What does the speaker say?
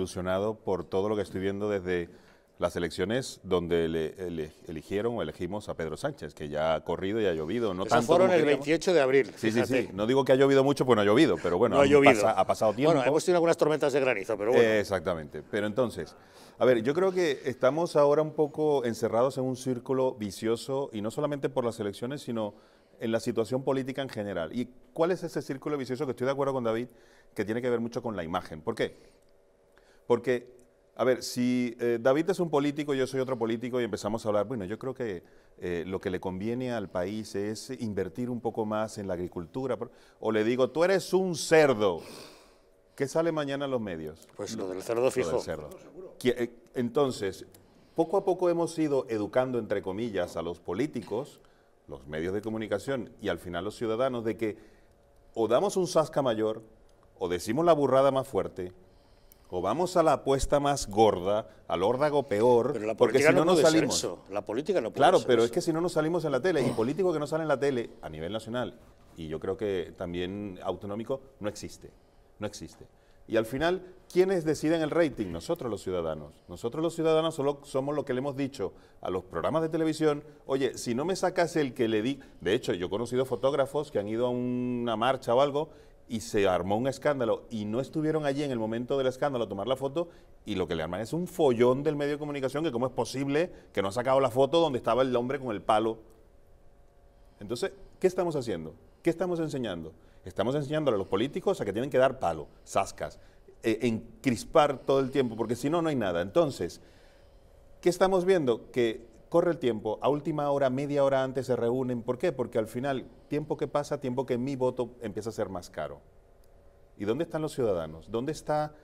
Ilusionado por todo lo que estoy viendo desde las elecciones donde le, eligieron o elegimos a Pedro Sánchez, que ya ha corrido y ha llovido. No Eso tanto fueron el 28 de abril. Sí, sí, sí. No digo que ha llovido mucho, pues no ha llovido, pero bueno, ha, ha, pasado tiempo. Bueno, hemos tenido algunas tormentas de granizo, pero bueno. exactamente. Pero entonces, a ver, yo creo que estamos ahora un poco encerrados en un círculo vicioso, y no solamente por las elecciones, sino en la situación política en general. ¿Y cuál es ese círculo vicioso que estoy de acuerdo con David, que tiene que ver mucho con la imagen? ¿Por qué? Porque, a ver, si eh, David es un político, yo soy otro político y empezamos a hablar, bueno, yo creo que eh, lo que le conviene al país es invertir un poco más en la agricultura. O le digo, tú eres un cerdo. ¿Qué sale mañana en los medios? Pues lo, del cerdo fijo. cerdo. Eh, entonces, poco a poco hemos ido educando, entre comillas, a los políticos, los medios de comunicación y al final los ciudadanos de que o damos un sasca mayor, o decimos la burrada más fuerte, o vamos a la apuesta más gorda, al órdago peor, porque si no, nos salimos. La política no puede Claro, pero es que si no nos salimos en la tele, y político que no sale en la tele a nivel nacional, y yo creo que también autonómico, no existe. No existe. Y al final, ¿quiénes deciden el rating? Nosotros los ciudadanos. Nosotros los ciudadanos solo somos lo que le hemos dicho a los programas de televisión, oye, si no me sacas el que le di... De hecho, yo he conocido fotógrafos que han ido a una marcha o algo y se armó un escándalo y no estuvieron allí en el momento del escándalo a tomar la foto y lo que le arman es un follón del medio de comunicación que cómo es posible que no ha sacado la foto donde estaba el hombre con el palo. Entonces, ¿qué estamos haciendo? ¿Qué estamos enseñando? Estamos enseñando a los políticos a que tienen que dar palo, sascas, en eh, encrispar todo el tiempo, porque si no, no hay nada. Entonces, ¿qué estamos viendo? Que corre el tiempo, a última hora, media hora antes se reúnen. ¿Por qué? Porque al final, tiempo que pasa, tiempo que mi voto empieza a ser más caro. ¿Y dónde están los ciudadanos? ¿Dónde está